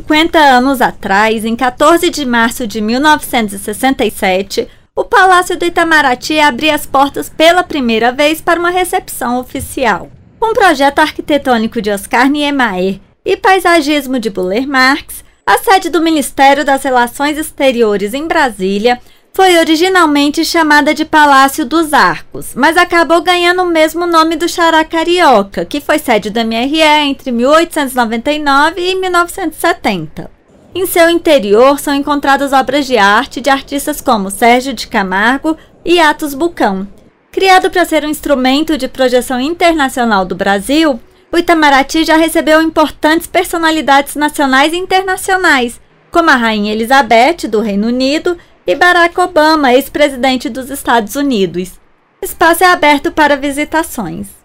50 anos atrás, em 14 de março de 1967, o Palácio do Itamaraty abria as portas pela primeira vez para uma recepção oficial. Um projeto arquitetônico de Oscar Niemeyer e paisagismo de Buller Marx, a sede do Ministério das Relações Exteriores em Brasília foi originalmente chamada de Palácio dos Arcos, mas acabou ganhando o mesmo nome do Xará Carioca, que foi sede do MRE entre 1899 e 1970. Em seu interior são encontradas obras de arte de artistas como Sérgio de Camargo e Atos Bucão. Criado para ser um instrumento de projeção internacional do Brasil, o Itamaraty já recebeu importantes personalidades nacionais e internacionais, como a Rainha Elizabeth, do Reino Unido, e Barack Obama, ex-presidente dos Estados Unidos. espaço é aberto para visitações.